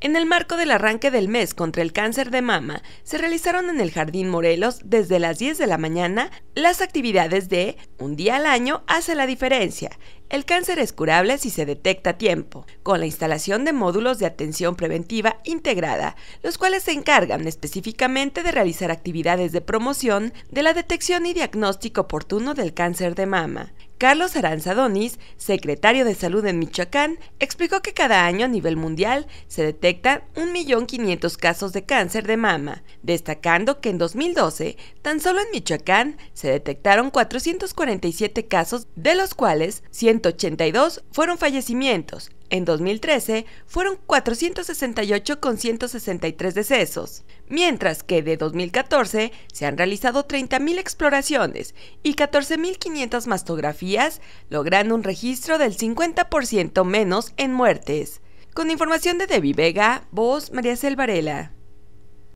En el marco del arranque del mes contra el cáncer de mama, se realizaron en el Jardín Morelos desde las 10 de la mañana las actividades de Un día al año hace la diferencia. El cáncer es curable si se detecta a tiempo, con la instalación de módulos de atención preventiva integrada, los cuales se encargan específicamente de realizar actividades de promoción de la detección y diagnóstico oportuno del cáncer de mama. Carlos Aranzadonis, secretario de Salud en Michoacán, explicó que cada año a nivel mundial se detectan 1.500.000 casos de cáncer de mama, destacando que en 2012 tan solo en Michoacán se detectaron 447 casos, de los cuales 182 fueron fallecimientos, en 2013 fueron 468 con 163 decesos, mientras que de 2014 se han realizado 30.000 exploraciones y 14.500 mastografías, logrando un registro del 50% menos en muertes. Con información de Debbie Vega, voz María Selvarela.